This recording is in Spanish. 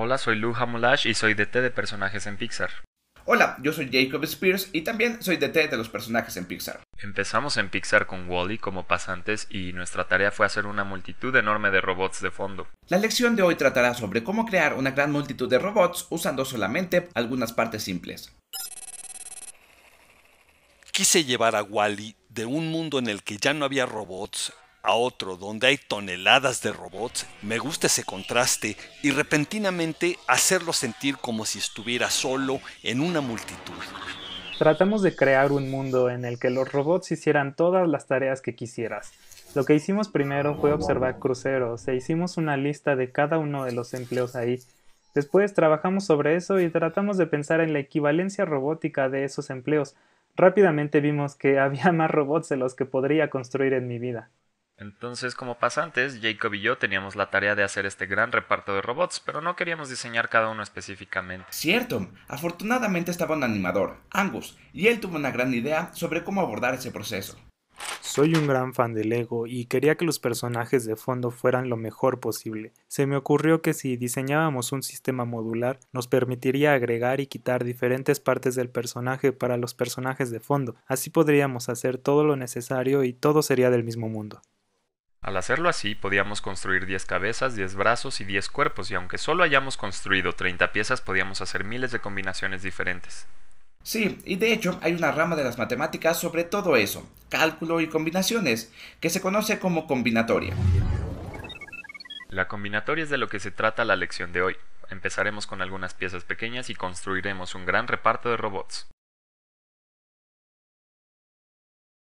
Hola, soy Lou Hamulash y soy DT de personajes en Pixar. Hola, yo soy Jacob Spears y también soy DT de los personajes en Pixar. Empezamos en Pixar con Wally como pasantes y nuestra tarea fue hacer una multitud enorme de robots de fondo. La lección de hoy tratará sobre cómo crear una gran multitud de robots usando solamente algunas partes simples. Quise llevar a Wally de un mundo en el que ya no había robots a otro donde hay toneladas de robots, me gusta ese contraste y repentinamente hacerlo sentir como si estuviera solo en una multitud. Tratamos de crear un mundo en el que los robots hicieran todas las tareas que quisieras. Lo que hicimos primero fue observar cruceros e hicimos una lista de cada uno de los empleos ahí. Después trabajamos sobre eso y tratamos de pensar en la equivalencia robótica de esos empleos. Rápidamente vimos que había más robots de los que podría construir en mi vida. Entonces, como pasantes, Jacob y yo teníamos la tarea de hacer este gran reparto de robots, pero no queríamos diseñar cada uno específicamente. Cierto, afortunadamente estaba un animador, Angus, y él tuvo una gran idea sobre cómo abordar ese proceso. Soy un gran fan de Lego y quería que los personajes de fondo fueran lo mejor posible. Se me ocurrió que si diseñábamos un sistema modular, nos permitiría agregar y quitar diferentes partes del personaje para los personajes de fondo. Así podríamos hacer todo lo necesario y todo sería del mismo mundo. Al hacerlo así, podíamos construir 10 cabezas, 10 brazos y 10 cuerpos, y aunque solo hayamos construido 30 piezas, podíamos hacer miles de combinaciones diferentes. Sí, y de hecho hay una rama de las matemáticas sobre todo eso, cálculo y combinaciones, que se conoce como combinatoria. La combinatoria es de lo que se trata la lección de hoy. Empezaremos con algunas piezas pequeñas y construiremos un gran reparto de robots.